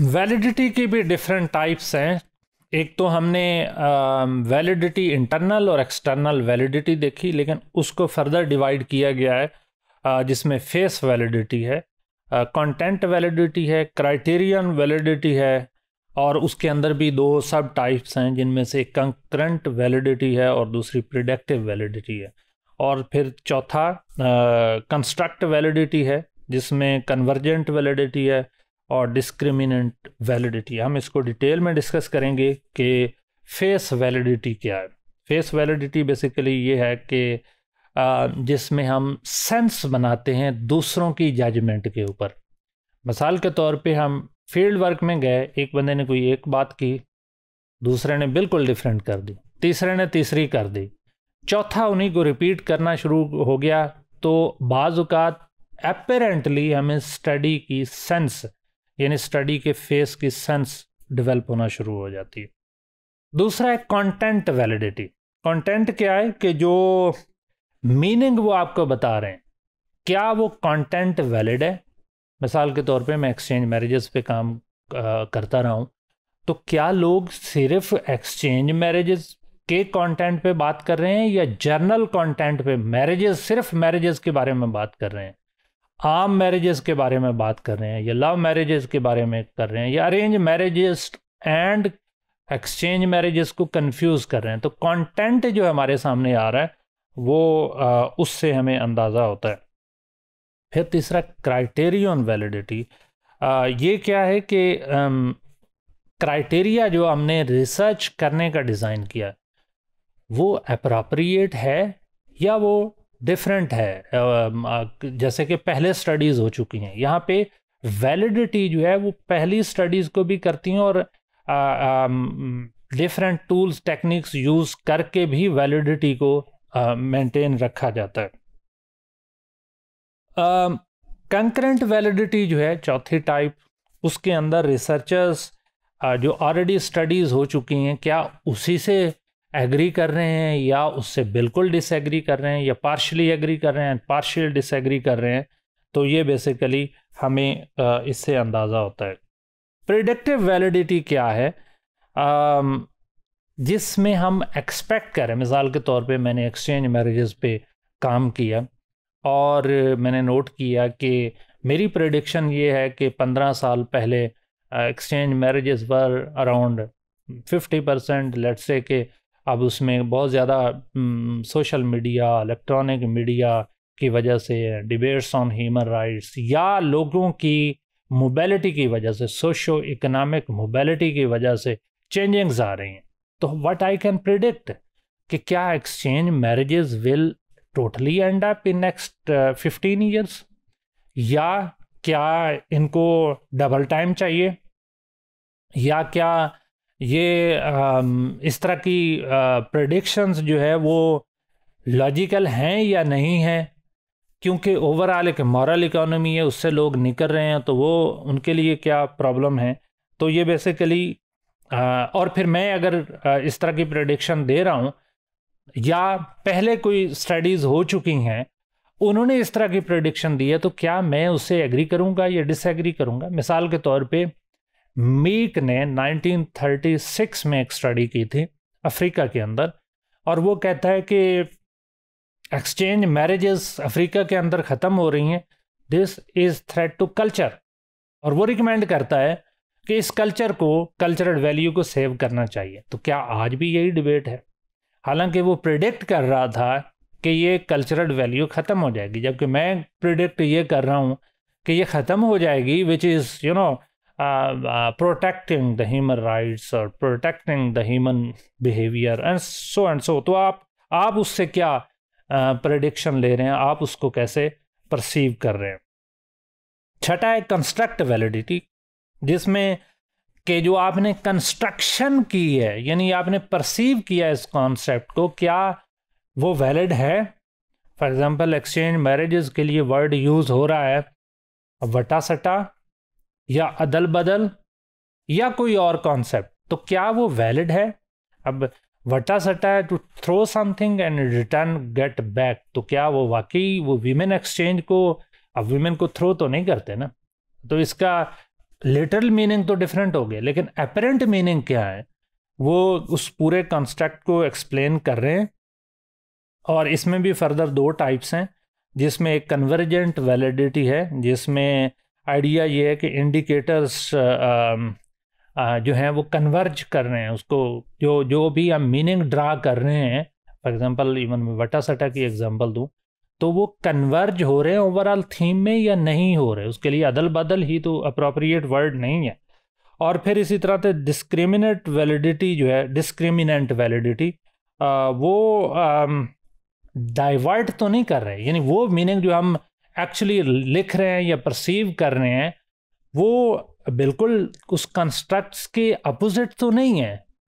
validity की भी different types हैं एक तो हमने वैलिडिटी इंटरनल और एक्सटर्नल वैलिडिटी देखी लेकिन उसको फर्दर डिवाइड किया गया है जिसमें फेस वैलिडिटी है कंटेंट वैलिडिटी है क्राइटेरियन वैलिडिटी है और उसके अंदर भी दो सब टाइप्स हैं जिनमें से एक कंकरेंट वैलिडिटी है और दूसरी प्रिडक्टिव वैलिडिटी है और फिर चौथा कंस्ट्रक्ट वैलिडिटी है जिसमें कन्वर्जेंट वैलिडिटी है और डिस्क्रिमिनेंट वैलिडिटी हम इसको डिटेल में डिस्कस करेंगे कि फेस वैलिडिटी क्या है फेस वैलिडिटी बेसिकली ये है कि जिसमें हम सेंस बनाते हैं दूसरों की जजमेंट के ऊपर मिसाल के तौर पे हम फील्ड वर्क में गए एक बंदे ने कोई एक बात की दूसरे ने बिल्कुल डिफरेंट कर दी तीसरे ने तीसरी कर दी चौथा उन्हीं को रिपीट करना शुरू हो गया तो बाज़ात एपेरेंटली हमें स्टडी की सेंस यानी स्टडी के फेस की सेंस डेवलप होना शुरू हो जाती है दूसरा है कंटेंट वैलिडिटी कंटेंट क्या है कि जो मीनिंग वो आपको बता रहे हैं क्या वो कंटेंट वैलिड है मिसाल के तौर पे मैं एक्सचेंज मैरिजेस पे काम करता रहा हूँ तो क्या लोग सिर्फ एक्सचेंज मैरिजेस के कंटेंट पे बात कर रहे हैं या जर्नल कंटेंट पे मैरिजेस सिर्फ मैरिजेस के बारे में बात कर रहे हैं आम मैरिजेस के बारे में बात कर रहे हैं या लव मैरिजेस के बारे में कर रहे हैं या arrange marriages and exchange marriages को कंफ्यूज कर रहे हैं तो कंटेंट जो हमारे सामने आ रहा है वो आ, उससे हमें अंदाज़ा होता है फिर तीसरा क्राइटेरियन वैलिडिटी ये क्या है कि क्राइटेरिया जो हमने रिसर्च करने का डिज़ाइन किया वो अप्रोप्रिएट है या वो डिफरेंट है जैसे कि पहले स्टडीज़ हो चुकी हैं यहाँ पे वैलिडिटी जो है वो पहली स्टडीज़ को भी करती हैं और डिफरेंट टूल्स टेक्निक्स यूज़ करके भी वैलिडिटी को मेंटेन रखा जाता है कंकरेंट वैलिडिटी जो है चौथी टाइप उसके अंदर रिसर्चर्स जो ऑलरेडी स्टडीज़ हो चुकी हैं क्या उसी से एग्री कर रहे हैं या उससे बिल्कुल डिसएग्री कर रहे हैं या पार्शली एग्री कर रहे हैं पार्शियल डिसएग्री कर रहे हैं तो ये बेसिकली हमें इससे अंदाज़ा होता है प्रिडिक्टिव वैलिडिटी क्या है जिसमें हम एक्सपेक्ट करें मिसाल के तौर पे मैंने एक्सचेंज मैरिजेस पे काम किया और मैंने नोट किया कि मेरी प्रडिक्शन ये है कि पंद्रह साल पहले एक्सचेंज मैरिजेस पर अराउंड फिफ्टी परसेंट लेट्स से के अब उसमें बहुत ज़्यादा सोशल मीडिया इलेक्ट्रॉनिक मीडिया की वजह से डिबेट्स ऑन ह्यूमन राइट्स या लोगों की मोबिलिटी की वजह से सोशो इकोनॉमिक मोबिलिटी की वजह से चेंजिंग्स आ रही हैं तो व्हाट आई कैन प्रिडिक्ट कि क्या exchange marriages will totally end up in next fifteen years या क्या इनको डबल टाइम चाहिए या क्या ये आ, इस तरह की प्रडिक्शंस जो है वो लॉजिकल हैं या नहीं हैं क्योंकि ओवरऑल एक मॉरल इकोनॉमी है उससे लोग निकल रहे हैं तो वो उनके लिए क्या प्रॉब्लम है तो ये बेसिकली और फिर मैं अगर इस तरह की प्रडिक्शन दे रहा हूँ या पहले कोई स्टडीज़ हो चुकी हैं उन्होंने इस तरह की प्रडिक्शन दी है तो क्या मैं उससे एग्री करूँगा या डिसएग्री करूँगा मिसाल के तौर पर मीक ने 1936 में एक स्टडी की थी अफ्रीका के अंदर और वो कहता है कि एक्सचेंज मैरिजेस अफ्रीका के अंदर ख़त्म हो रही हैं this is threat to culture और वो रिकमेंड करता है कि इस कल्चर को कल्चरल वैल्यू को सेव करना चाहिए तो क्या आज भी यही डिबेट है हालांकि वो प्रिडिक्ट कर रहा था कि ये कल्चरल वैल्यू ख़त्म हो जाएगी जबकि मैं प्रिडिक्ट ये कर रहा हूँ कि ये ख़त्म हो जाएगी which is you know protecting the human rights और protecting the human behaviour and so and so तो आप आप उससे क्या प्रडिक्शन uh, ले रहे हैं आप उसको कैसे परसीव कर रहे हैं छठा है कंस्ट्रक्ट वैलिडिटी जिसमें कि जो आपने कंस्ट्रक्शन की है यानी आपने परसीव किया इस कॉन्सेप्ट को क्या वो वैलिड है फॉर एग्जांपल एक्सचेंज मैरिजेस के लिए वर्ड यूज़ हो रहा है वटा सटा या अदल बदल या कोई और कॉन्सेप्ट तो क्या वो वैलिड है अब वटा सटा है to throw something and return get back तो क्या वो वाकई वो वीमेन एक्सचेंज को अब वीमेन को थ्रो तो नहीं करते ना तो इसका लिटरल मीनिंग तो डिफरेंट हो गया लेकिन अपेरेंट मीनिंग क्या है वो उस पूरे कंस्ट्रक्ट को एक्सप्लेन कर रहे हैं और इसमें भी फर्दर दो टाइप्स हैं जिसमें एक कन्वर्जेंट वैलिडिटी है जिसमें आइडिया ये है कि इंडिकेटर्स जो हैं वो कन्वर्ज कर रहे हैं उसको जो जो भी हम मीनिंग ड्रा कर रहे हैं फॉर एग्जांपल इवन मैं वटा सटा की एग्जांपल दूं तो वो कन्वर्ज हो रहे हैं ओवरऑल थीम में या नहीं हो रहे उसके लिए अदल बदल ही तो अप्रोप्रिएट वर्ड नहीं है और फिर इसी तरह से डिस्क्रिमिनेट वैलिडिटी जो है डिस्क्रिमिनेंट वैलिडिटी वो डाइवर्ट तो नहीं कर रहे यानी वो मीनिंग जो हम एक्चुअली लिख रहे हैं या परसीव कर रहे हैं वो बिल्कुल उस कंस्ट्रक्ट्स के अपोजिट तो नहीं है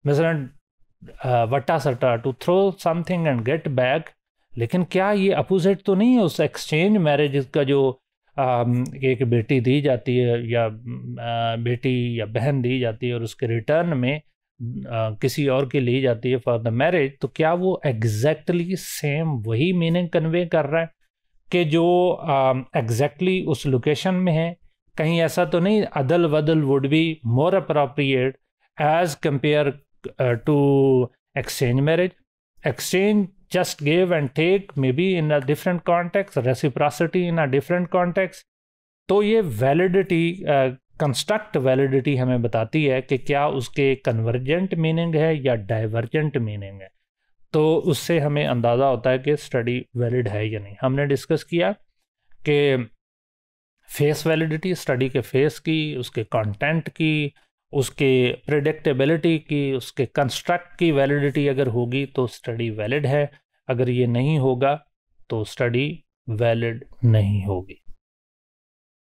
मिसरा वटा सटा to throw something and get back लेकिन क्या ये अपोजिट तो नहीं है उस एक्सचेंज मैरिज का जो um, एक बेटी दी जाती है या uh, बेटी या बहन दी जाती है और उसके रिटर्न में uh, किसी और की ली जाती है फॉर द मैरिज तो क्या वो एग्जैक्टली सेम वही मीनिंग कन्वे कर रहा है कि जो एग्जैक्टली um, उस लोकेशन में है कहीं ऐसा तो नहीं अदल बदल would be more appropriate as compare to exchange marriage exchange just give and take maybe in a different context reciprocity in a different context तो ये वैलिडिटी कंस्ट्रक्ट वैलिडिटी हमें बताती है कि क्या उसके कन्वर्जेंट मीनिंग है या डाइवर्जेंट मीनिंग है तो उससे हमें अंदाज़ा होता है कि स्टडी वैलिड है या नहीं हमने डिस्कस किया कि फेस वैलिडिटी स्टडी के फेस की उसके कंटेंट की उसके प्रिडिक्टेबिलिटी की उसके कंस्ट्रक्ट की वैलिडिटी अगर होगी तो स्टडी वैलिड है अगर ये नहीं होगा तो स्टडी वैलिड नहीं होगी